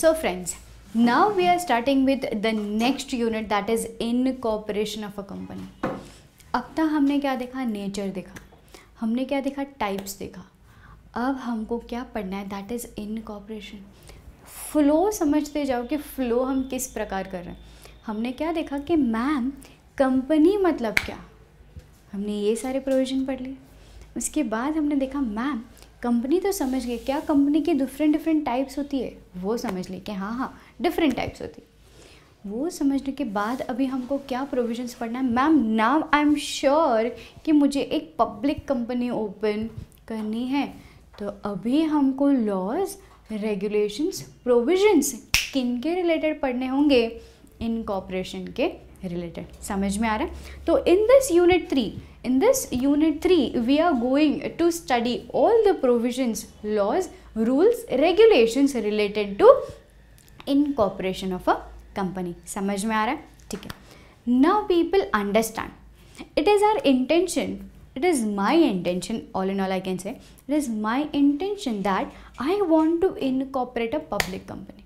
So friends, now we are starting with the next unit that is incorporation of a company. अब तक हमने क्या देखा nature देखा हमने क्या देखा टाइप्स देखा अब हमको क्या पढ़ना है दैट इज़ कॉपरेशन फ्लो समझते जाओ कि फ़्लो हम किस प्रकार कर रहे हैं हमने क्या देखा कि मैम कंपनी मतलब क्या हमने ये सारे प्रोविज़न पढ़ लिए उसके बाद हमने देखा मैम कंपनी तो समझ गई क्या कंपनी की डिफरेंट डिफरेंट टाइप्स होती है वो समझ ली कि हाँ हाँ डिफरेंट टाइप्स होती वो समझने के बाद अभी हमको क्या प्रोविजंस पढ़ना है ma'am now I am sure कि मुझे एक पब्लिक कंपनी ओपन करनी है तो अभी हमको लॉज रेगुलेशंस प्रोविजंस किन के रिलेटेड पढ़ने होंगे इनकॉपरेशन के रिलेटेड समझ में आ रहा है तो in this unit three In this unit 3, we are going to study all the provisions, laws, rules, regulations related to incorporation of a company. समझ में आ aara, है? Now people understand. It is our intention. It is my intention. All in all, I can say it is my intention that I want to incorporate a public company.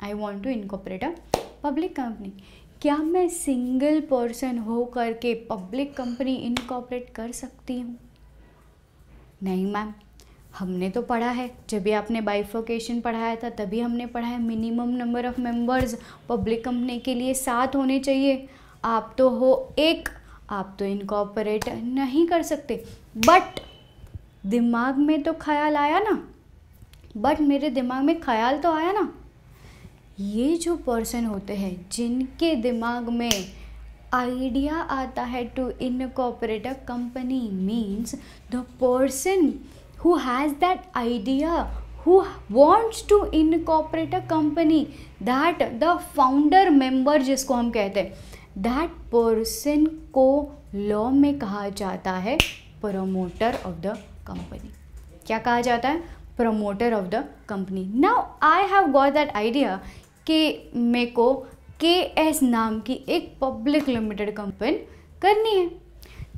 I want to incorporate a public company. क्या मैं single person हो कर के public company incorporate कर सकती हूँ नहीं ma'am हमने तो पढ़ा है जब भी आपने बाइफोकेशन पढ़ाया था तभी हमने पढ़ा है minimum number of members public company के लिए सात होने चाहिए आप तो हो एक आप तो इनकॉपरेट नहीं कर सकते बट दिमाग में तो ख्याल आया ना बट मेरे दिमाग में ख्याल तो आया ना ये जो पर्सन होते हैं जिनके दिमाग में आइडिया आता है to incorporate a company means the person who has that idea who wants to incorporate a company that the founder member जिसको हम कहते हैं दैट पर्सन को लॉ में कहा जाता है प्रोमोटर ऑफ द कंपनी क्या कहा जाता है promoter of the company now I have got that idea कि मेरे को के एस नाम की एक पब्लिक लिमिटेड कंपनी करनी है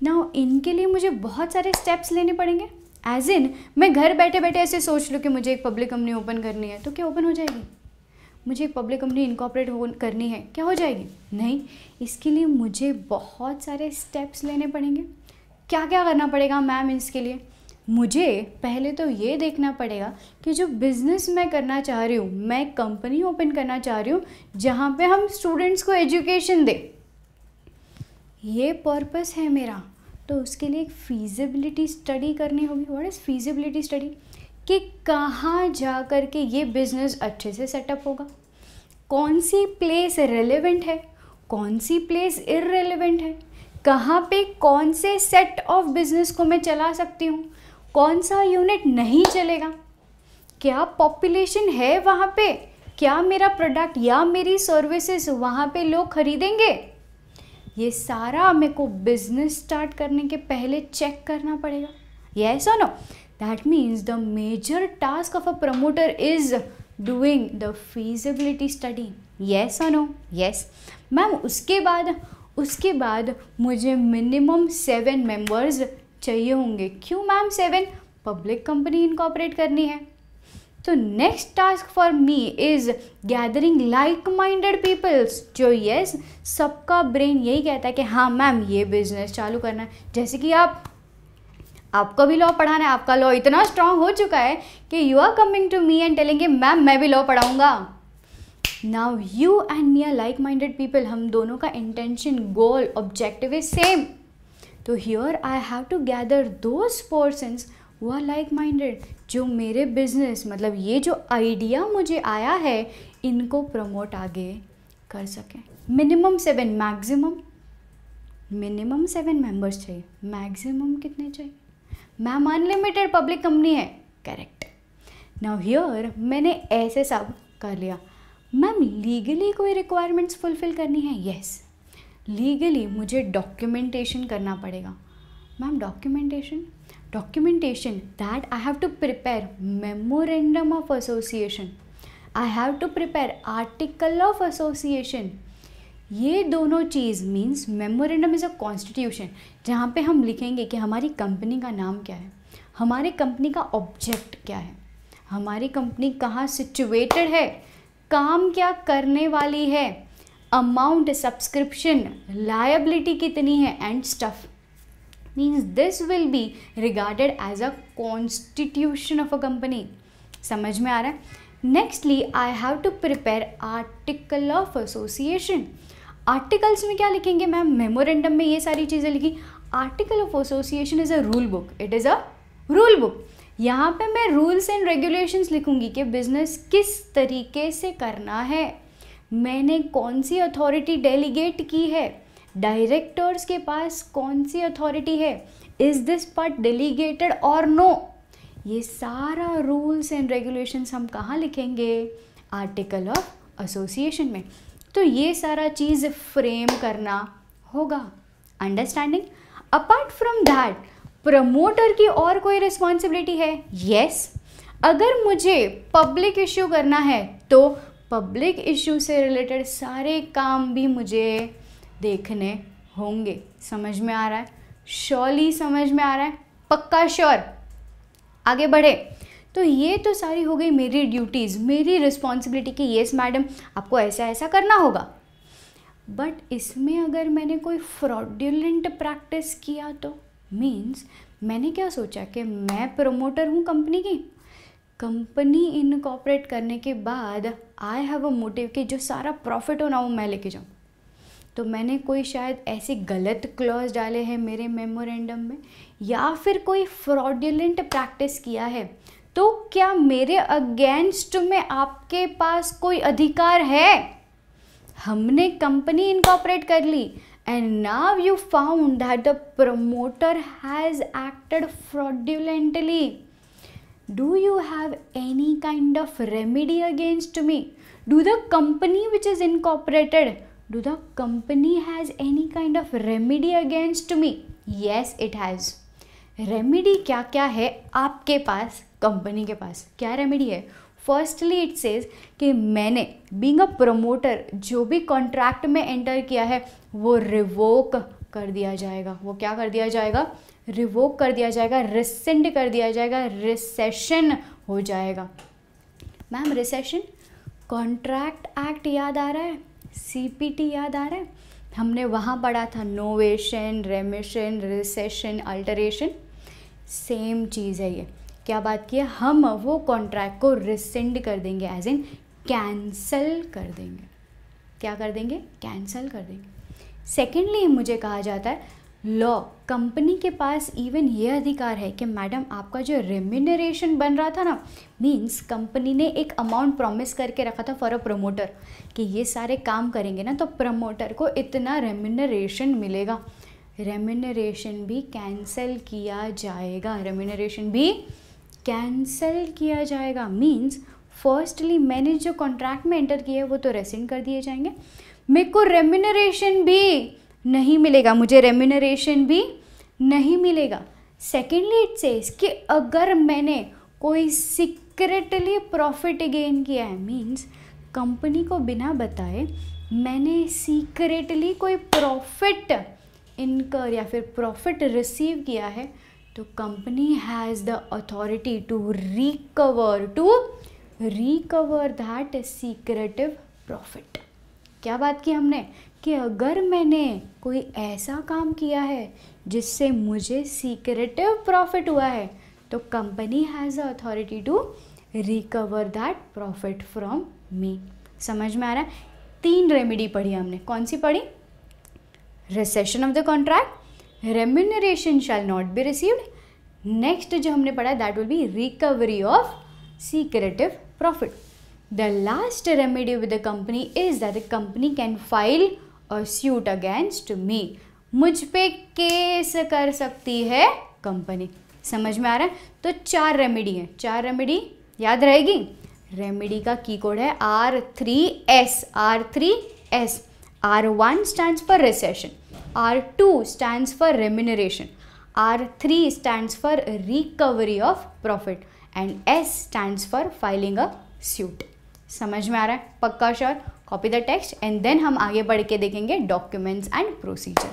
ना इनके लिए मुझे बहुत सारे स्टेप्स लेने पड़ेंगे एज इन मैं घर बैठे बैठे ऐसे सोच लूँ कि मुझे एक पब्लिक कंपनी ओपन करनी है तो क्या ओपन हो जाएगी मुझे एक पब्लिक कंपनी इनकॉपरेट हो करनी है क्या हो जाएगी नहीं इसके लिए मुझे बहुत सारे स्टेप्स लेने पड़ेंगे क्या क्या करना पड़ेगा मैम इसके लिए मुझे पहले तो ये देखना पड़ेगा कि जो बिज़नेस मैं करना चाह रही हूँ मैं कंपनी ओपन करना चाह रही हूँ जहाँ पे हम स्टूडेंट्स को एजुकेशन दें ये पर्पस है मेरा तो उसके लिए एक फीजिबिलिटी स्टडी करनी होगी व्हाट इज़ फीजिबिलिटी स्टडी कि कहाँ जा कर के ये बिज़नेस अच्छे से सेटअप होगा कौन सी प्लेस रेलिवेंट है कौन सी प्लेस इरेलीवेंट है कहाँ पे कौन से सेट ऑफ बिज़नेस को मैं चला सकती हूँ कौन सा यूनिट नहीं चलेगा क्या पॉपुलेशन है वहाँ पे क्या मेरा प्रोडक्ट या मेरी सर्विसेज वहाँ पे लोग खरीदेंगे ये सारा मेरे को बिजनेस स्टार्ट करने के पहले चेक करना पड़ेगा येस और no that means the major task of a promoter is doing the feasibility study yes और नो येस मैम उसके बाद उसके बाद मुझे मिनिमम सेवन मेंबर्स चाहिए होंगे क्यों ma'am seven public company incorporate करनी है तो next task for me is gathering like minded peoples जो यस सबका ब्रेन यही कहता है कि हाँ मैम ये बिजनेस चालू करना है जैसे कि आप आपको भी लॉ पढ़ाना है आपका लॉ इतना स्ट्रांग हो चुका है कि you are coming to me and telling ma'am मैं भी लॉ पढ़ाऊंगा now you and me are like minded people हम दोनों का intention goal objective is same तो here I have to gather those persons who are like minded जो मेरे business मतलब ये जो आइडिया मुझे आया है इनको प्रमोट आगे कर सकें minimum seven maximum minimum seven members चाहिए मैक्सिमम कितने चाहिए मैम अनलिमिटेड पब्लिक कंपनी है करेक्ट नाउ हियर मैंने ऐसे सब कर लिया मैम लीगली कोई रिक्वायरमेंट्स फुलफिल करनी है यस yes. लीगली मुझे डॉक्यूमेंटेशन करना पड़ेगा ma'am documentation documentation that I have to prepare memorandum of association I have to prepare article of association ये दोनों चीज़ means memorandum is a constitution जहाँ पे हम लिखेंगे कि हमारी कंपनी का नाम क्या है हमारी कंपनी का ऑब्जेक्ट क्या है हमारी कंपनी कहाँ सिचुएटेड है काम क्या करने वाली है अमाउंट सब्सक्रिप्शन लाइबिलिटी कितनी है and stuff means this will be regarded as a constitution of a company समझ में आ रहा है nextly I have to prepare article of association articles में क्या लिखेंगे मैम मेमोरेंडम में ये सारी चीज़ें लिखी article of association is a rule book it is a rule book यहाँ पे मैं रूल्स एंड रेगुलेशंस लिखूंगी कि बिज़नेस किस तरीके से करना है मैंने कौन सी अथॉरिटी डेलीगेट की है डायरेक्टर्स के पास कौन सी अथॉरिटी है इज़ दिस पार्ट डेलीगेटेड और नो ये सारा रूल्स एंड रेगुलेशंस हम कहाँ लिखेंगे आर्टिकल ऑफ एसोसिएशन में तो ये सारा चीज़ फ्रेम करना होगा understanding apart from that promoter की और कोई रिस्पॉन्सिबिलिटी है यस yes. अगर मुझे पब्लिक इश्यू करना है तो पब्लिक इशू से रिलेटेड सारे काम भी मुझे देखने होंगे समझ में आ रहा है श्योरली समझ में आ रहा है पक्का श्योर आगे बढ़े तो ये तो सारी हो गई मेरी ड्यूटीज़ मेरी रिस्पॉन्सिबिलिटी की येस मैडम आपको ऐसा ऐसा करना होगा बट इसमें अगर मैंने कोई फ्रॉड्यूलेंट प्रैक्टिस किया तो मीन्स मैंने क्या सोचा कि मैं प्रमोटर हूँ कंपनी की कंपनी इनकॉपरेट करने के बाद आई हैव अ मोटिव कि जो सारा प्रॉफिट हो ना वो मैं लेके जाऊँ तो मैंने कोई शायद ऐसे गलत क्लॉज डाले हैं मेरे मेमोरेंडम में या फिर कोई फ्रॉडुलेंट प्रैक्टिस किया है तो क्या मेरे अगेंस्ट में आपके पास कोई अधिकार है हमने कंपनी इनकॉपरेट कर ली and now you found that the promoter has acted fraudulently do you have any kind of remedy against me do the company which is incorporated do the company has any kind of remedy against me yes it has Remedy क्या क्या है आपके पास company के पास क्या remedy है Firstly, it says कि मैंने being a promoter जो भी contract में enter किया है वो revoke कर दिया जाएगा वो क्या कर दिया जाएगा रिवोक कर दिया जाएगा रिसेंड कर दिया जाएगा रिसेशन हो जाएगा मैम रिसेशन कॉन्ट्रैक्ट एक्ट याद आ रहा है सीपीटी याद आ रहा है हमने वहाँ पढ़ा था novation remission rescission alteration same चीज़ है ये क्या बात की है हम वो कॉन्ट्रैक्ट को रिसेंड कर देंगे एज इन कैंसल कर देंगे क्या कर देंगे कैंसल कर देंगे सेकेंडली मुझे कहा जाता है लॉ कंपनी के पास इवन ये अधिकार है कि मैडम आपका जो रेम्यूनरेशन बन रहा था ना मीन्स कंपनी ने एक अमाउंट प्रॉमिस करके रखा था फॉर अ प्रमोटर कि ये सारे काम करेंगे ना तो प्रमोटर को इतना रेम्यूनरेशन मिलेगा रेम्यूनरेशन भी कैंसिल किया जाएगा रेम्यूनरेशन भी कैंसिल किया जाएगा मीन्स फर्स्टली मैंने जो कॉन्ट्रैक्ट में एंटर किया है वो तो रेसिंग कर दिए जाएंगे मेरे को रेम्यूनरेशन भी नहीं मिलेगा मुझे रेम्यूनरेशन भी नहीं मिलेगा सेकेंडली इट सेज कि अगर मैंने कोई सीक्रेटली प्रॉफिट गेन किया है मीन्स कंपनी को बिना बताए मैंने सीक्रेटली कोई प्रॉफिट इनकर या फिर प्रॉफिट रिसीव किया है तो company has the authority to recover to recover that secretive profit क्या बात की हमने कि अगर मैंने कोई ऐसा काम किया है जिससे मुझे सीक्रेटिव प्रॉफिट हुआ है तो company has authority to recover that profit from me समझ में आ रहा है तीन रेमेडी पढ़ी हमने कौन सी पढ़ी rescission of the contract remuneration shall not be received next जो हमने पढ़ा that will be recovery of secretive profit The last remedy with the company is that the company can file a suit against me. मुझ पे case कर सकती है company समझ में आ रहा है तो चार रेमेडी हैं चार रेमेडी याद रहेगी रेमेडी का की कोड है R three S R three S R one stand for rescission R two stand for remuneration R three stand for recovery of profit and S stand for filing a suit समझ में आ रहा है पक्का sure copy the text and then हम आगे बढ़ के देखेंगे documents and procedure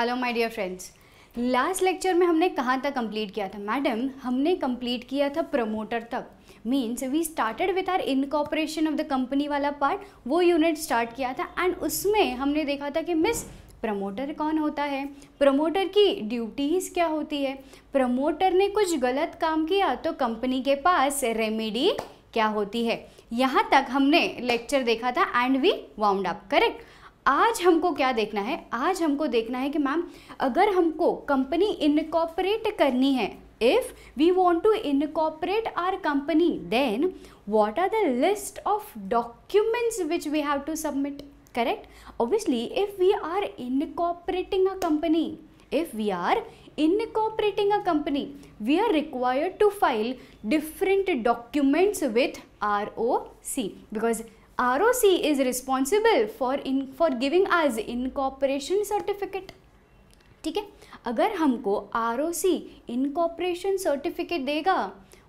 hello my dear friends last lecture में हमने कहाँ तक कंप्लीट किया था मैडम हमने कंप्लीट किया था प्रमोटर तक means we started with our incorporation of the company वाला पार्ट वो यूनिट स्टार्ट किया था एंड उसमें हमने देखा था कि मिस प्रमोटर कौन होता है प्रमोटर की ड्यूटीज़ क्या होती है प्रमोटर ने कुछ गलत काम किया तो कंपनी के पास रेमेडी क्या होती है यहाँ तक हमने लेक्चर देखा था and we wound up correct आज हमको क्या देखना है आज हमको देखना है कि मैम अगर हमको कंपनी इनकॉपरेट करनी है if we want to incorporate our company then what are the list of documents which we have to submit correct obviously if we are incorporating a company if we are incorporating a company we are required to file different documents with roc because roc is responsible for in for giving us incorporation certificate ठीक है अगर हमको R O C incorporation certificate देगा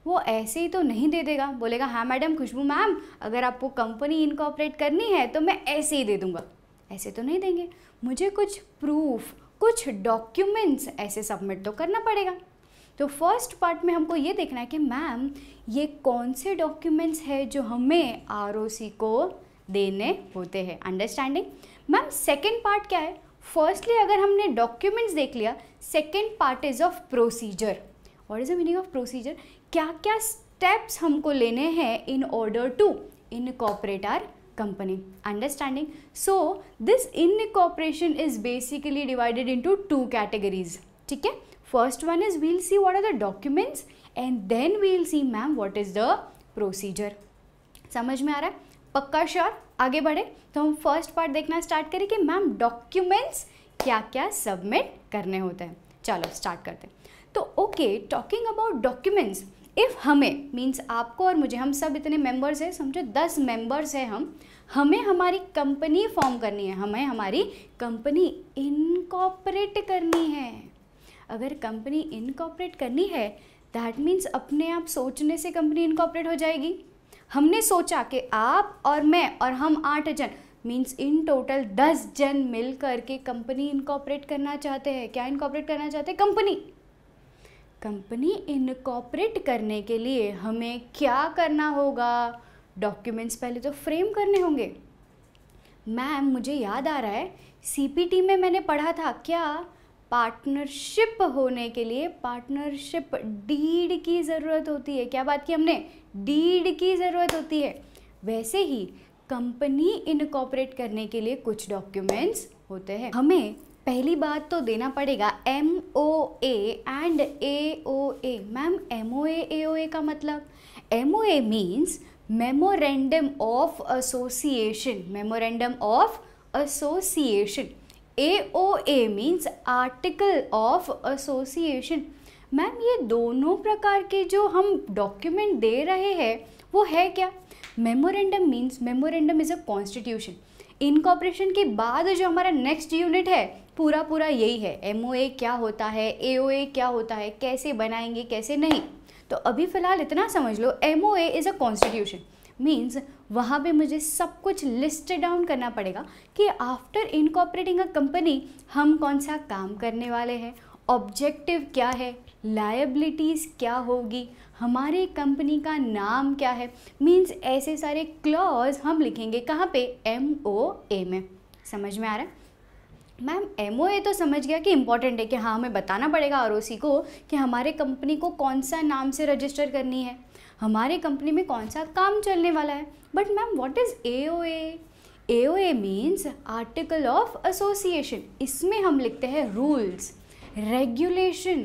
वो ऐसे ही तो नहीं दे देगा बोलेगा हाँ मैडम खुशबू मैम अगर आपको कंपनी इनकॉपरेट करनी है तो मैं ऐसे ही दे दूँगा ऐसे तो नहीं देंगे मुझे कुछ प्रूफ कुछ डॉक्यूमेंट्स ऐसे सबमिट तो करना पड़ेगा तो फर्स्ट पार्ट में हमको ये देखना है कि मैम ये कौन से डॉक्यूमेंट्स है जो हमें आर को देने होते हैं अंडरस्टैंडिंग मैम सेकेंड पार्ट क्या है फर्स्टली अगर हमने डॉक्यूमेंट्स देख लिया second part is of procedure what is the meaning of procedure क्या क्या स्टेप्स हमको लेने हैं in order to incorporate our company understanding so this incorporation is basically divided into two categories ठीक है first one is we'll see what are the documents and then we'll see ma'am what is the procedure समझ में आ रहा है पक्का sure आगे बढ़े तो हम फर्स्ट पार्ट देखना स्टार्ट करें कि मैम डॉक्यूमेंट्स क्या क्या सबमिट करने होते हैं चलो स्टार्ट करते हैं तो okay talking about documents if हमें मीन्स आपको और मुझे हम सब इतने मेंबर्स हैं समझो दस मेंबर्स हैं हम हमें हमारी कंपनी फॉर्म करनी है हमें हमारी कंपनी इनकॉपरेट करनी है अगर कंपनी इनकॉपरेट करनी है दैट मीन्स अपने आप सोचने से कंपनी इनकॉपरेट हो जाएगी हमने सोचा कि आप और मैं और हम आठ जन मीन्स इन टोटल दस जन मिल करके कंपनी इनकॉपरेट करना चाहते हैं क्या इनकॉपरेट करना चाहते हैं कंपनी कंपनी इनकॉपरेट करने के लिए हमें क्या करना होगा डॉक्यूमेंट्स पहले तो फ्रेम करने होंगे मैम मुझे याद आ रहा है सीपीटी में मैंने पढ़ा था क्या पार्टनरशिप होने के लिए पार्टनरशिप डीड की ज़रूरत होती है क्या बात की हमने डीड की ज़रूरत होती है वैसे ही कंपनी इनकॉपरेट करने के लिए कुछ डॉक्यूमेंट्स होते हैं हमें पहली बात तो देना पड़ेगा M O A and A O A ma'am M O A A O A का मतलब M O A means memorandum of association memorandum of association A O A means article of association ma'am ये दोनों प्रकार के जो हम document दे रहे हैं वो है क्या memorandum means memorandum is a constitution incorporation के बाद जो हमारा नेक्स्ट यूनिट है पूरा पूरा यही है एम क्या होता है ए क्या होता है कैसे बनाएंगे कैसे नहीं तो अभी फ़िलहाल इतना समझ लो M O A is a constitution means वहाँ पे मुझे सब कुछ लिस्ट डाउन करना पड़ेगा कि आफ्टर इनकॉपरेटिंग अ कंपनी हम कौन सा काम करने वाले हैं ऑब्जेक्टिव क्या है लायबिलिटीज़ क्या होगी हमारे कंपनी का नाम क्या है मीन्स ऐसे सारे क्लॉज हम लिखेंगे कहाँ पे एम ओ ए में समझ में आ रहा है मैम एम तो समझ गया कि इम्पॉर्टेंट है कि हाँ हमें बताना पड़ेगा आर को कि हमारे कंपनी को कौन सा नाम से रजिस्टर करनी है हमारे कंपनी में कौन सा काम चलने वाला है but ma'am what is A O A A O A means article of association इसमें हम लिखते हैं रूल्स रेगुलेशन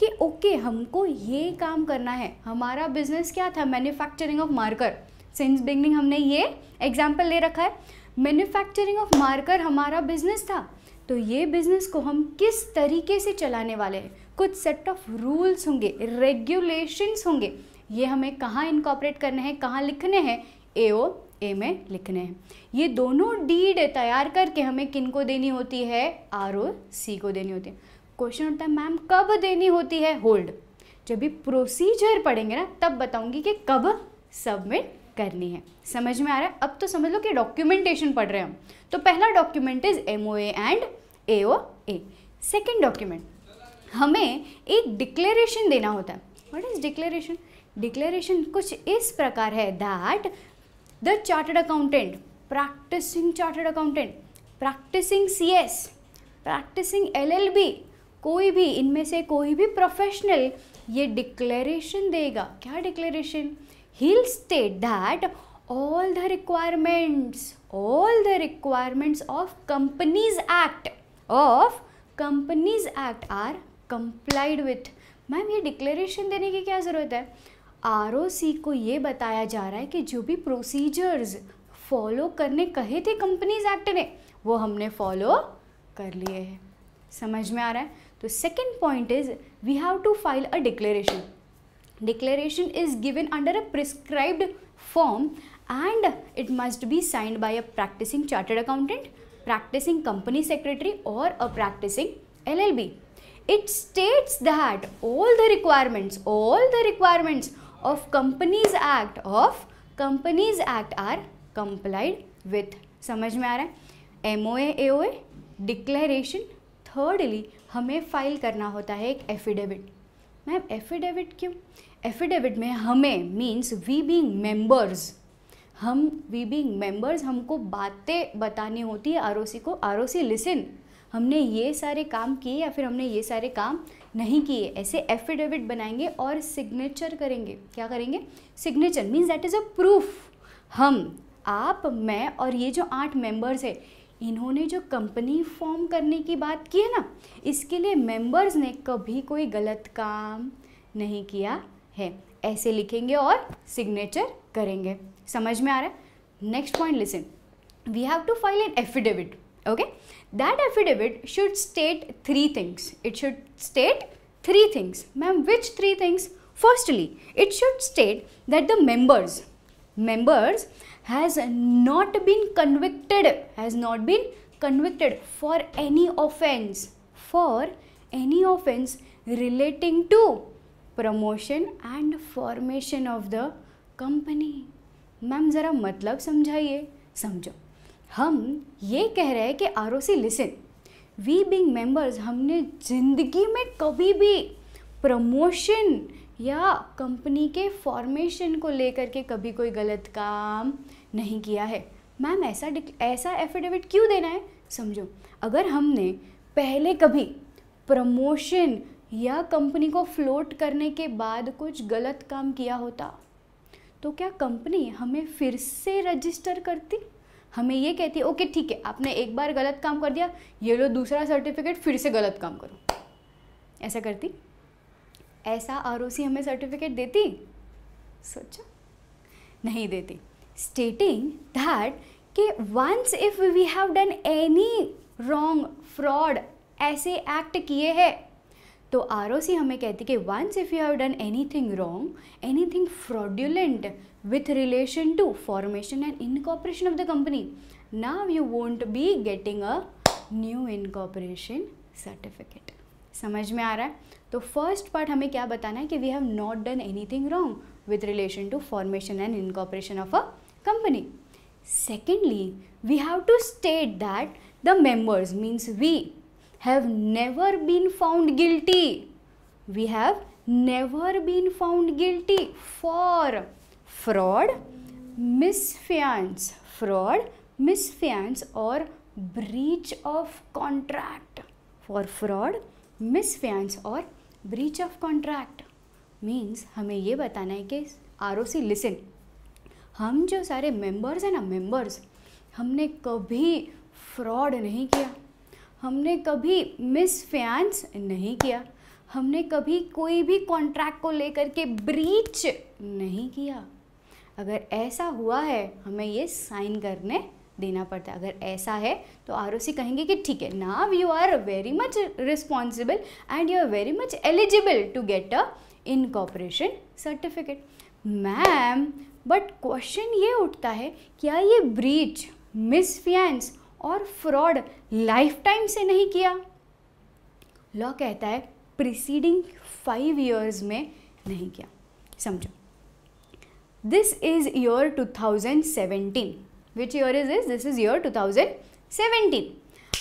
कि ओके okay, हमको ये काम करना है हमारा बिजनेस क्या था manufacturing of marker since beginning हमने ये एग्जाम्पल ले रखा है मैन्युफैक्चरिंग ऑफ मार्कर हमारा बिजनेस था तो ये बिज़नेस को हम किस तरीके से चलाने वाले हैं कुछ सेट ऑफ रूल्स होंगे रेगुलेशंस होंगे ये हमें कहाँ इनकॉपरेट करने हैं कहाँ लिखने हैं ए ओ ए में लिखने हैं ये दोनों डीड तैयार करके हमें किन को देनी होती है आर ओ सी को देनी होती है क्वेश्चन होता है मैम कब देनी होती है होल्ड जब भी प्रोसीजर पढ़ेंगे ना तब बताऊंगी कि कब सबमिट करनी है समझ में आ रहा है अब तो समझ लो कि डॉक्यूमेंटेशन पढ़ रहे हैं हम तो पहला document is M O and A O A second document हमें एक डिक्लेरेशन देना होता है वट इज़ डिक्लेरेशन डिक्लेरेशन कुछ इस प्रकार है that the chartered accountant practising chartered accountant practising C S practising L L B कोई भी इनमें से कोई भी प्रोफेशनल ये डिक्लेरेशन देगा क्या declaration he'll state that all the requirements all the requirements of companies act of companies act are complied with ma'am ये डिक्लेरेशन देने की क्या ज़रूरत है आर को ये बताया जा रहा है कि जो भी प्रोसीजर्स फॉलो करने कहे थे कंपनीज एक्ट ने वो हमने फॉलो कर लिए हैं समझ में आ रहा है तो second point is we have to file a declaration declaration is given under a prescribed form and it must be signed by a practicing chartered accountant practicing company secretary or a practicing llb it states that all the requirements all the requirements of companies act of companies act are complied with samajh mein aa raha hai moa aoa declaration thirdly hame file karna hota hai ek affidavit है एक affidavit ma'am affidavit क्यों affidavit में हमें means we being members हम we being members हमको बातें बतानी होती है आर को आर लिसन हमने ये सारे काम किए या फिर हमने ये सारे काम नहीं किए ऐसे एफिडेविट बनाएंगे और सिग्नेचर करेंगे क्या करेंगे signature means that is a proof हम आप मैं और ये जो आठ मेंबर्स है इन्होंने जो कंपनी फॉर्म करने की बात की है ना इसके लिए मेंबर्स ने कभी कोई गलत काम नहीं किया है ऐसे लिखेंगे और सिग्नेचर करेंगे समझ में आ रहा है next point listen we have to file an affidavit okay that affidavit should state three things it should state three things ma'am which three things firstly it should state that the members members has not been convicted has not been convicted for any offence for any offence relating to promotion and formation of the company ma'am ज़रा मतलब समझाइए समझो हम ये कह रहे हैं कि R O C listen we being members हमने ज़िंदगी में कभी भी प्रमोशन या कंपनी के फॉर्मेशन को लेकर के कभी कोई गलत काम नहीं किया है मैम ऐसा ऐसा एफिडेविट क्यों देना है समझो अगर हमने पहले कभी प्रमोशन या कंपनी को फ्लोट करने के बाद कुछ गलत काम किया होता तो क्या कंपनी हमें फिर से रजिस्टर करती हमें ये कहती ओके ठीक है आपने एक बार गलत काम कर दिया ये लो दूसरा सर्टिफिकेट फिर से गलत काम करो ऐसा करती ऐसा आर हमें सर्टिफिकेट देती सोचा नहीं देती स्टेटिंग दैट कि once if we have done any wrong fraud ऐसे एक्ट किए हैं तो आर हमें कहती है कि once if you have done anything wrong anything fraudulent with relation to formation and incorporation of the company now you won't be getting a new incorporation certificate समझ में आ रहा है तो फर्स्ट पार्ट हमें क्या बताना है कि we have not done anything wrong with relation to formation and incorporation of a company secondly we have to state that the members means we have never been found guilty we have never been found guilty for fraud misfeasance fraud misfeasance और breach of contract for fraud misfeasance और breach of contract means हमें ये बताना है कि R O C listen हम जो सारे मेम्बर्स हैं ना मेम्बर्स हमने कभी फ्रॉड नहीं किया हमने कभी मिस फैंस नहीं किया हमने कभी कोई भी कॉन्ट्रैक्ट को लेकर के ब्रीच नहीं किया अगर ऐसा हुआ है हमें ये साइन करने देना पड़ता है अगर ऐसा है तो आर कहेंगे कि ठीक है now you are very much responsible and you are very much eligible to get a incorporation certificate ma'am but question ये उठता है क्या ये ब्रीच मिसफियांस और फ्रॉड लाइफ टाइम से नहीं किया लॉ कहता है प्रिसीडिंग फाइव ईयर्स में नहीं किया समझो this is year 2017 which year is this this is year 2017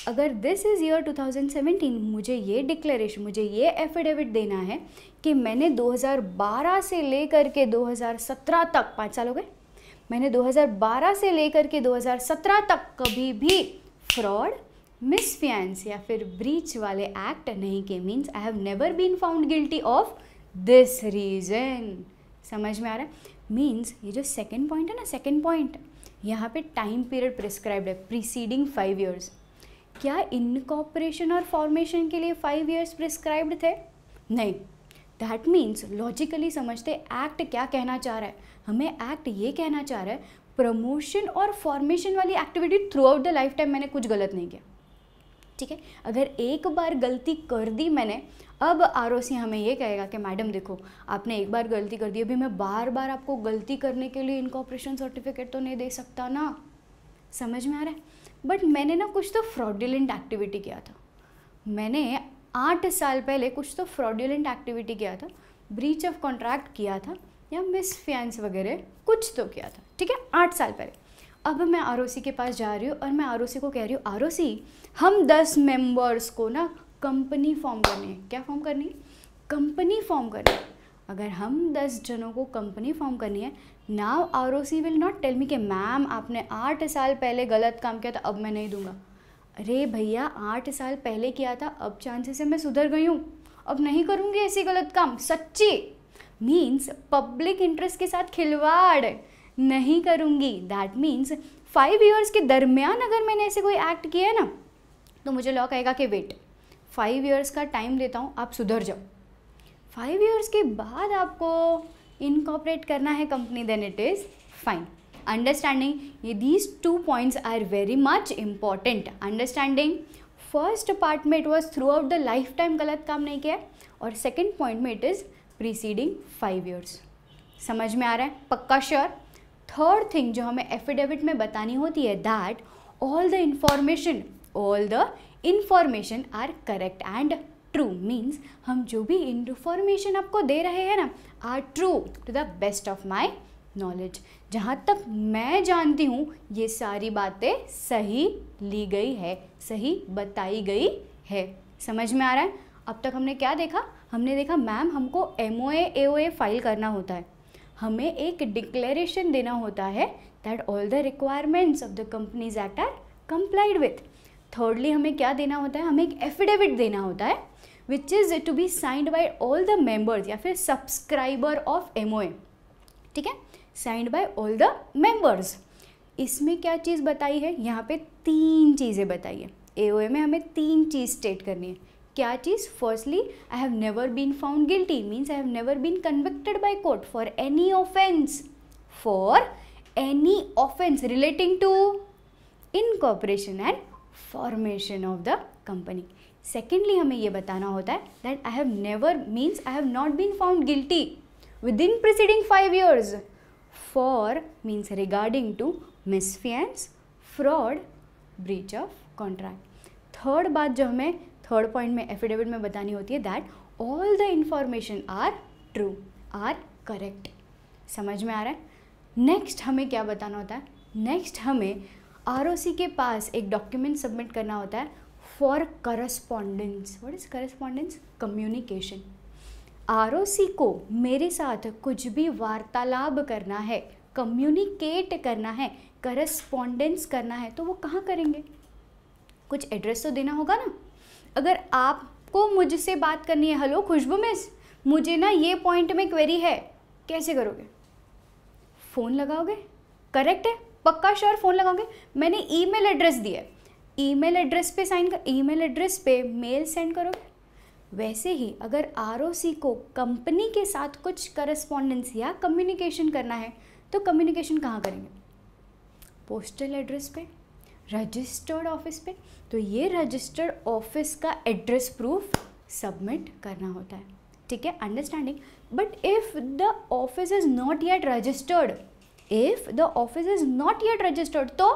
अगर दिस इज़ ईयर 2017 मुझे ये डिक्लेरेशन मुझे ये एफिडेविट देना है कि मैंने 2012 से लेकर के 2017 तक पाँच साल हो गए मैंने 2012 से लेकर के 2017 तक कभी भी फ्रॉड मिसफियंस या फिर ब्रीच वाले एक्ट नहीं के means I have never been found guilty of this reason समझ में आ रहा है मीन्स ये जो सेकेंड पॉइंट है ना सेकेंड पॉइंट यहाँ पे टाइम पीरियड प्रिस्क्राइब्ड है प्रीसीडिंग फाइव ईयर्स क्या इनकॉपरेशन और फॉर्मेशन के लिए फाइव ईयर्स प्रिस्क्राइब्ड थे नहीं दैट मीन्स लॉजिकली समझते एक्ट क्या कहना चाह रहा है हमें एक्ट ये कहना चाह रहा है प्रमोशन और फॉर्मेशन वाली activity throughout the lifetime मैंने कुछ गलत नहीं किया ठीक है अगर एक बार गलती कर दी मैंने अब आर हमें ये कहेगा कि मैडम देखो आपने एक बार गलती कर दी अभी मैं बार बार आपको गलती करने के लिए इनकॉपरेशन सर्टिफिकेट तो नहीं दे सकता ना समझ में आ रहा है बट मैंने ना कुछ तो फ्रॉडुलेंट एक्टिविटी किया था मैंने आठ साल पहले कुछ तो फ्रॉडुलेंट एक्टिविटी किया था ब्रीच ऑफ कॉन्ट्रैक्ट किया था या मिस फैंस वगैरह कुछ तो किया था ठीक है आठ साल पहले अब मैं आर के पास जा रही हूँ और मैं आर को कह रही हूँ आर हम दस मेंबर्स को ना कंपनी फॉर्म करनी है क्या फॉर्म करनी है कंपनी फॉर्म करनी है अगर हम दस जनों को कंपनी फॉर्म करनी है now R O C will not tell me कि मैम आपने आठ साल पहले गलत काम किया था अब मैं नहीं दूंगा अरे भैया आठ साल पहले किया था अब चांसेस है मैं सुधर गई हूँ अब नहीं करूँगी ऐसी गलत काम सच्ची मीन्स पब्लिक इंटरेस्ट के साथ खिलवाड़ नहीं करूँगी दैट मीन्स फाइव ईयर्स के दरमियान अगर मैंने ऐसे कोई एक्ट किया है ना तो मुझे लॉ कहेगा कि वेट फाइव ईयर्स का टाइम देता हूँ आप सुधर जाओ फाइव ईयर्स के बाद आपको इनकॉपरेट करना है company then it is fine understanding ये these two points are very much important understanding first part में it was throughout the lifetime गलत काम नहीं किया और सेकेंड पॉइंट में it is preceding five years समझ में आ रहा है पक्का श्योर थर्ड थिंग जो हमें एफिडेविट में बतानी होती है that all the information all the information are correct and true means हम जो भी इन्फॉर्मेशन आपको दे रहे हैं ना are true to the best of my knowledge जहाँ तक मैं जानती हूँ ये सारी बातें सही ली गई है सही बताई गई है समझ में आ रहा है अब तक हमने क्या देखा हमने देखा मैम हमको एम ओ ए फाइल करना होता है हमें एक डिक्लेरेशन देना होता है that all the requirements of the companies act are complied with thirdly हमें क्या देना होता है हमें एक एफिडेविट देना होता है which is to be signed by all the members या फिर सब्सक्राइबर ऑफ एम ठीक है signed by all the members इसमें क्या चीज़ बताई है यहाँ पे तीन चीज़ें बताई है ए में हमें तीन चीज़ स्टेट करनी है क्या चीज़ firstly I have never been found guilty means I have never been convicted by court for any offence for any offence relating to incorporation and formation of the company secondly हमें यह बताना होता है that I have never means I have not been found guilty within preceding five years for means regarding to misfeasance fraud breach of contract third बात जो हमें third point में affidavit में बतानी होती है that all the information are true are correct समझ में आ रहा है नेक्स्ट हमें क्या बताना होता है नेक्स्ट हमें आर के पास एक डॉक्यूमेंट सबमिट करना होता है for correspondence what is correspondence communication R को मेरे साथ कुछ भी वार्तालाप करना है कम्युनिकेट करना है करस्पॉन्डेंस करना है तो वो कहाँ करेंगे कुछ एड्रेस तो देना होगा ना अगर आपको मुझसे बात करनी है हेलो खुशबू मिस मुझे ना ये पॉइंट में क्वेरी है कैसे करोगे फ़ोन लगाओगे करेक्ट है पक्का श्योर फ़ोन लगाओगे मैंने ईमेल एड्रेस दिया है ईमेल एड्रेस पे साइन कर ईमेल एड्रेस पे मेल सेंड करोगे वैसे ही अगर आर को कंपनी के साथ कुछ करस्पॉन्डेंस या कम्युनिकेशन करना है तो कम्युनिकेशन कहाँ करेंगे पोस्टल एड्रेस पे रजिस्टर्ड ऑफिस पे तो ये रजिस्टर्ड ऑफिस का एड्रेस प्रूफ सबमिट करना होता है ठीक है understanding but if the office is not yet registered if the office is not yet registered तो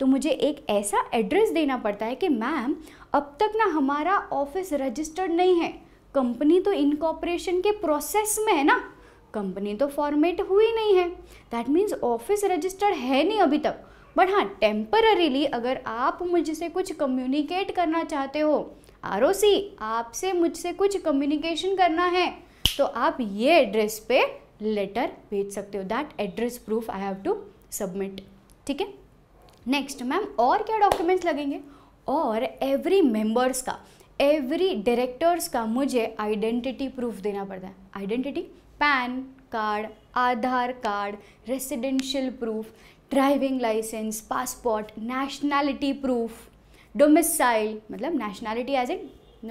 तो मुझे एक ऐसा एड्रेस देना पड़ता है कि मैम अब तक ना हमारा ऑफिस रजिस्टर्ड नहीं है कंपनी तो इनकॉपरेशन के प्रोसेस में है ना कंपनी तो फॉर्मेट हुई नहीं है दैट मीन्स ऑफिस रजिस्टर्ड है नहीं अभी तक बट हाँ टेम्पररीली अगर आप मुझसे कुछ कम्युनिकेट करना चाहते हो आर आपसे मुझसे कुछ कम्युनिकेशन करना है तो आप ये एड्रेस पे लेटर भेज सकते हो that address proof I have to submit ठीक है नेक्स्ट मैम और क्या डॉक्यूमेंट्स लगेंगे और एवरी मेंबर्स का एवरी डायरेक्टर्स का मुझे आइडेंटिटी प्रूफ देना पड़ता है identity PAN card Aadhaar card residential proof driving licence passport nationality proof domicile मतलब nationality as a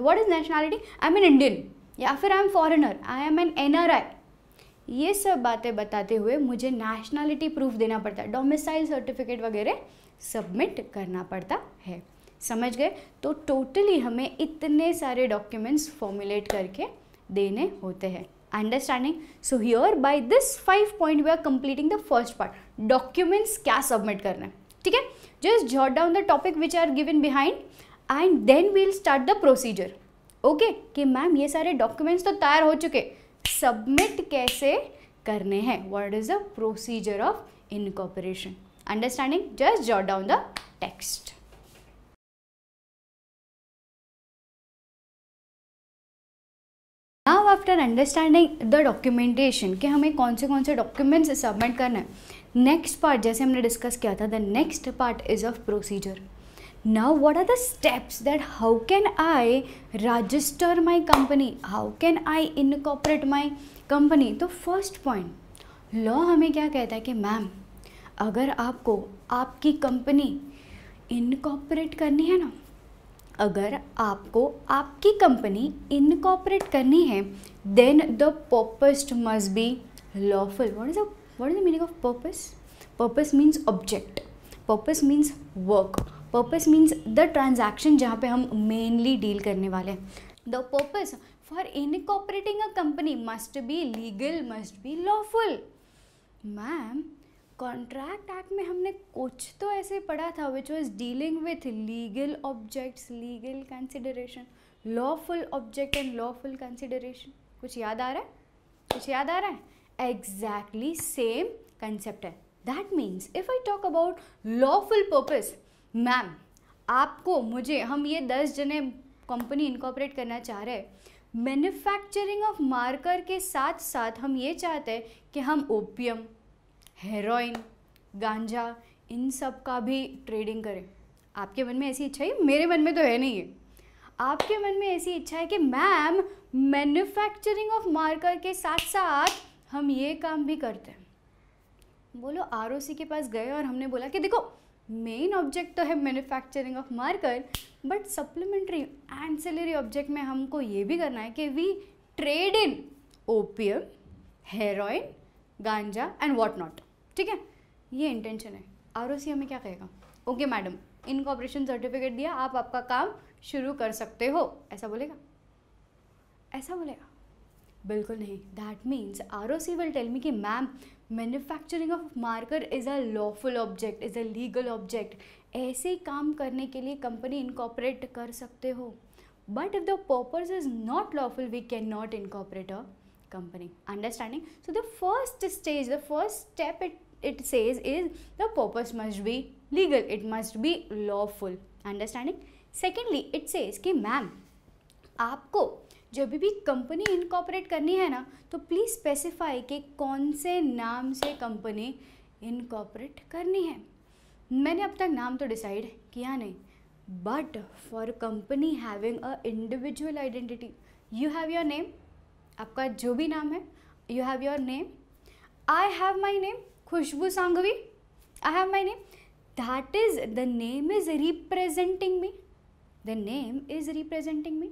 what is nationality I am an Indian या फिर I am foreigner I am an N R I ये सब बातें बताते हुए मुझे nationality proof देना पड़ता है डोमिसाइल सर्टिफिकेट वगैरह सबमिट करना पड़ता है समझ गए तो टोटली हमें इतने सारे डॉक्यूमेंट्स फॉर्मुलेट करके देने होते हैं understanding so here by this five point we are completing the first part documents क्या submit करना है ठीक है just jot down the topic which are given behind and then we'll start the procedure okay okay, कि ma'am ये सारे documents तो तैयार हो चुके सबमिट कैसे करने हैं what is the procedure of incorporation understanding just jot down the text now after understanding the documentation कि हमें कौन से कौन से डॉक्यूमेंट्स सबमिट करना है नेक्स्ट पार्ट जैसे हमने डिस्कस किया था the next part is of procedure now what are the steps that how can I register my company हाउ कैन आई इनकॉपरेट माई कंपनी तो फर्स्ट पॉइंट लॉ हमें क्या कहता है कि मैम अगर आपको आपकी कंपनी इनकॉपरेट करनी है ना अगर आपको आपकी कंपनी इनकॉपरेट करनी है then the purpose must be lawful what is what is the meaning of purpose purpose means object purpose means work purpose means the transaction जहाँ पे हम मेनली डील करने वाले हैं the purpose for incorporating a company must be legal must be lawful ma'am contract act में हमने कुछ तो ऐसे पढ़ा था which was dealing with legal objects legal consideration lawful object and lawful consideration कुछ याद आ रहा है कुछ याद आ रहा है एग्जैक्टली सेम कंसेप्ट है that means if I talk about lawful purpose ma'am आपको मुझे हम ये दस जने कंपनी इनकॉपरेट करना चाह रहे हैं मैन्युफैक्चरिंग ऑफ मार्कर के साथ साथ हम ये चाहते हैं कि हम ओपियम हेरोइन गांजा इन सब का भी ट्रेडिंग करें आपके मन में ऐसी इच्छा है मेरे मन में तो है नहीं है आपके मन में ऐसी इच्छा है कि मैम मैन्युफैक्चरिंग ऑफ मार्कर के साथ साथ हम ये काम भी करते हैं बोलो आर के पास गए और हमने बोला कि देखो मेन ऑब्जेक्ट तो है manufacturing of marker but supplementary ancillary object में हमको ये भी करना है कि we trade in opium heroin ganja and what not ठीक है ये इंटेंशन है आर हमें क्या कहेगा okay madam incorporation certificate दिया आप आपका काम शुरू कर सकते हो ऐसा बोलेगा ऐसा बोलेगा बिल्कुल नहीं that means R O C will tell me कि ma'am manufacturing of marker is a lawful object is a legal object ऐसे काम करने के लिए कंपनी इनकॉपरेट कर सकते हो but if the purpose is not lawful we can not incorporate a company understanding so the first stage the first step it it says is the purpose must be legal it must be lawful understanding secondly it says कि ma'am आपको जब भी company incorporate करनी है ना तो please specify कि कौन से नाम से कंपनी इनकॉपरेट करनी है मैंने अब तक नाम तो डिसाइड किया नहीं but for company having a individual identity you have your name आपका जो भी नाम है you have your name I have my name Khushboo Sanghavi. I have my name that is the name is representing me the name is representing me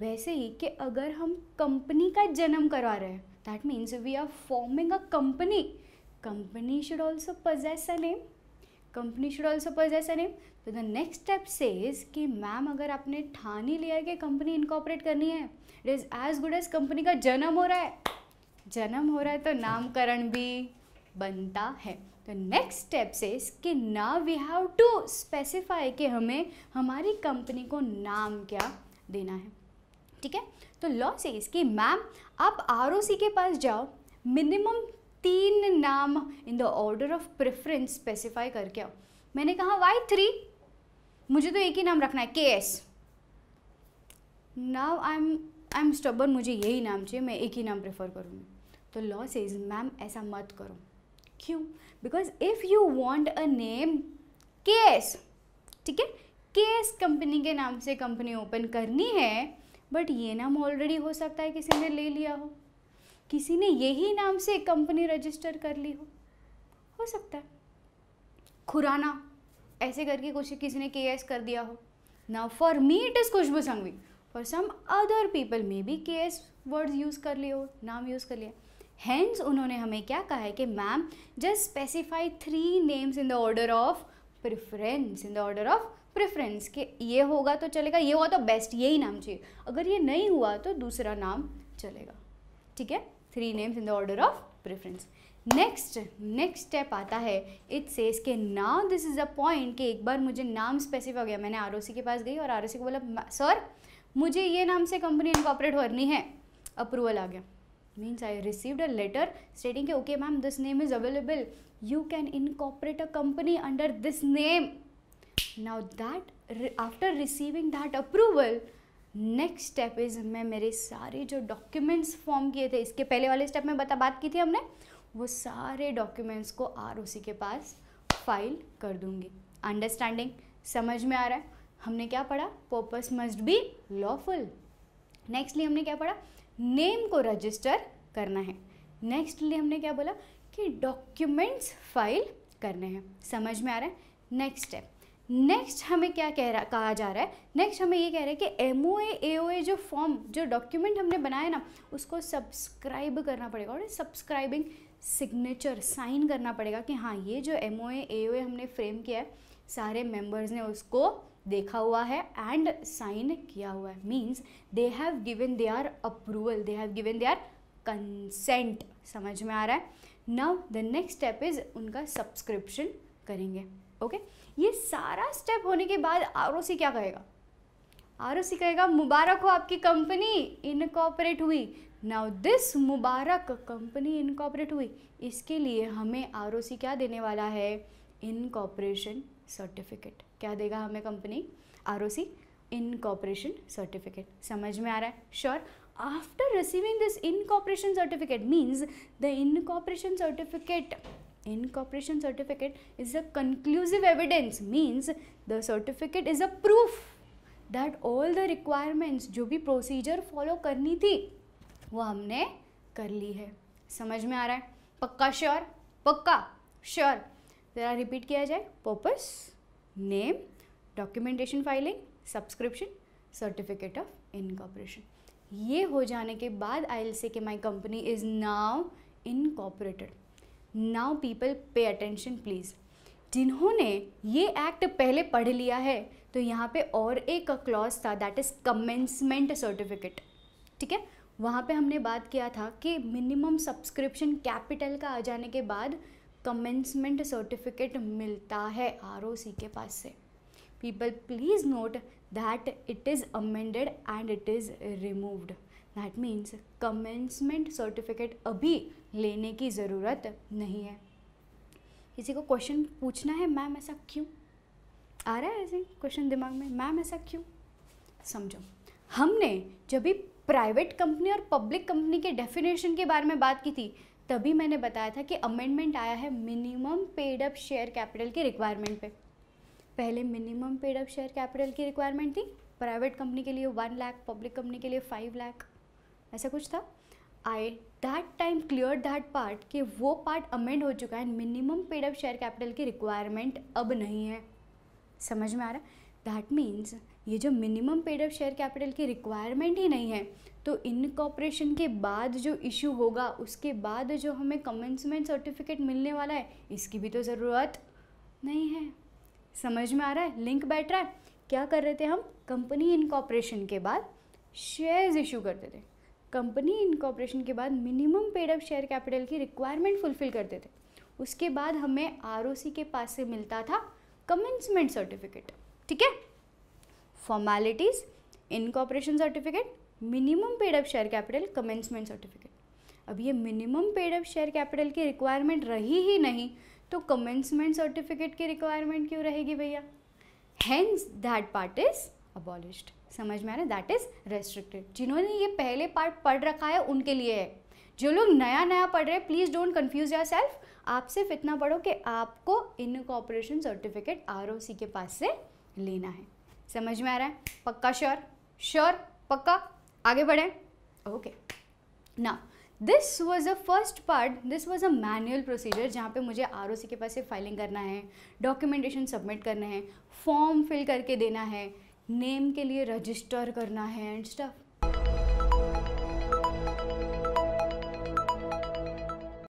वैसे ही कि अगर हम कंपनी का जन्म करवा रहे हैं that means we are forming a company company should also possess a name company should also possess a name तो द नेक्स्ट स्टेप सेज कि मैम अगर आपने ठान ही लिया है कि कंपनी इनकॉपरेट करनी है it is as good as company का जन्म हो रहा है जन्म हो रहा है तो नामकरण भी बनता है तो नेक्स्ट स्टेप इज़ इसके ना वी हैव टू स्पेसिफाई कि हमें हमारी कंपनी को नाम क्या देना है ठीक है तो लॉ से कि मैम आप आर के पास जाओ मिनिमम तीन नाम in the order of preference specify करके आओ मैंने कहा वाई थ्री मुझे तो एक ही नाम रखना है K S now I am I am स्टबर मुझे यही नाम चाहिए मैं एक ही नाम प्रेफर करूँगी तो लॉ सेज मैम ऐसा मत करो क्यों because if you want a name K S ठीक है के एस कंपनी के नाम से कंपनी ओपन करनी है बट ये नाम ऑलरेडी हो सकता है किसी ने ले लिया हो किसी ने यही नाम से कंपनी रजिस्टर कर ली हो हो सकता है खुराना ऐसे करके कुछ किसी ने के एस कर दिया हो ना for me it is Khushboo Sanghavi for some other people may be K S words use कर लिए हो नाम यूज़ कर लिया हैंस उन्होंने हमें क्या कहा है कि ma'am just specify three names in the order of preference in the order of preference कि ये होगा तो चलेगा ये हुआ तो बेस्ट यही नाम चाहिए अगर ये नहीं हुआ तो दूसरा नाम चलेगा ठीक है three names in the order of preference next next step आता है इट सेज के now this is a point कि एक बार मुझे नाम स्पेसिफाई हो गया मैंने आर के पास गई और आर को बोला सर मुझे ये नाम से कंपनी इनकॉपरेट करनी है अप्रूवल आ गया means I receive a letter stating के okay ma'am this name is available you can incorporate a company under this name now that after receiving that approval next step is मैं मेरे सारे जो documents form किए थे इसके पहले वाले स्टेप में बता बात की थी हमने वो सारे डॉक्यूमेंट्स को आर के पास फाइल कर दूंगी अंडरस्टैंडिंग समझ में आ रहा है हमने क्या पढ़ा purpose must be lawful nextly हमने क्या पढ़ा नेम को रजिस्टर करना है नेक्स्ट लिए हमने क्या बोला कि डॉक्यूमेंट्स फाइल करने हैं समझ में आ रहा है नेक्स्ट स्टेप नेक्स्ट हमें क्या कह रहा कहा जा रहा है नेक्स्ट हमें ये कह रहा है कि एम ओ ए जो फॉर्म जो डॉक्यूमेंट हमने बनाया ना उसको सब्सक्राइब करना पड़ेगा और सब्सक्राइबिंग सिग्नेचर साइन करना पड़ेगा कि हाँ ये जो एम ओ ए हमने फ्रेम किया है सारे मेंबर्स ने उसको देखा हुआ है एंड साइन किया हुआ है means they have given their approval they have given their consent समझ में आ रहा है now the next step is उनका सब्सक्रिप्शन करेंगे ओके okay? ये सारा स्टेप होने के बाद आर क्या कहेगा आर कहेगा मुबारक हो आपकी कंपनी इनकॉपरेट हुई नाउ दिस मुबारक कंपनी इनकॉपरेट हुई इसके लिए हमें आर क्या देने वाला है इनकॉपरेशन सर्टिफिकेट क्या देगा हमें company R O C incorporation certificate समझ में आ रहा है sure after receiving this incorporation certificate means the incorporation certificate corporation certificate is a conclusive evidence means the certificate is a proof that all the requirements जो भी procedure follow करनी थी वो हमने कर ली है समझ में आ रहा है पक्का श्योर पक्का श्योर ज़रा रिपीट किया जाए purpose name documentation filing subscription certificate of incorporation ये हो जाने के बाद आई एल से कि my company is now incorporated now people pay attention please जिन्होंने ये एक्ट पहले पढ़ लिया है तो यहाँ पे और एक क्लॉज था दैट इज़ कमेंसमेंट सर्टिफिकेट ठीक है वहाँ पे हमने बात किया था कि मिनिमम सब्सक्रिप्शन कैपिटल का आ जाने के बाद कमेंसमेंट सर्टिफिकेट मिलता है आर के पास से people please note that it is amended and it is removed that means commencement certificate अभी लेने की ज़रूरत नहीं है किसी को क्वेश्चन पूछना है मैम ऐसा क्यों आ रहा है ऐसे क्वेश्चन दिमाग में मैम ऐसा क्यों समझो हमने जब भी प्राइवेट कंपनी और पब्लिक कंपनी के डेफिनेशन के बारे में बात की थी तभी मैंने बताया था कि अमेंडमेंट आया है minimum paid up share capital की रिक्वायरमेंट पे पहले minimum paid up share capital की रिक्वायरमेंट थी प्राइवेट कंपनी के लिए वन लाख पब्लिक कंपनी के लिए फाइव लाख ऐसा कुछ था I that time clear that part कि वो पार्ट अमेंड हो चुका है minimum paid up share capital की रिक्वायरमेंट अब नहीं है समझ में आ रहा दैट मीन्स ये जो minimum paid up share capital की रिक्वायरमेंट ही नहीं है तो इनकॉपरेशन के बाद जो इशू होगा उसके बाद जो हमें कमेंसमेंट सर्टिफिकेट मिलने वाला है इसकी भी तो ज़रूरत नहीं है समझ में आ रहा है लिंक बैठ रहा है क्या कर रहे थे हम कंपनी इनकॉपरेशन के बाद शेयर्स इशू करते थे कंपनी इनकॉपरेशन के बाद minimum paid up share capital की रिक्वायरमेंट फुलफिल करते थे उसके बाद हमें आर के पास से मिलता था कमेंसमेंट सर्टिफिकेट ठीक है formalities incorporation certificate minimum paid up share capital commencement certificate अब ये minimum paid up share capital की रिक्वायरमेंट रही ही नहीं तो कमेंसमेंट सर्टिफिकेट की रिक्वायरमेंट क्यों रहेगी भैया hence that part is abolished समझ में आ रहा है दैट इज़ रेस्ट्रिक्टेड जिन्होंने ये पहले पार्ट पढ़ रखा है उनके लिए है जो लोग नया नया पढ़ रहे हैं please don't confuse yourself आप सिर्फ इतना पढ़ो कि आपको इन कॉपरेशन सर्टिफिकेट आर के पास से लेना है समझ में आ रहा है पक्का श्योर श्योर पक्का आगे बढ़ें ओके ना this was a first part this was a manual procedure जहाँ पे मुझे आर के पास से फाइलिंग करना है डॉक्यूमेंटेशन सबमिट करना है फॉर्म फिल करके देना है नेम के लिए रजिस्टर करना है एंड स्टफ़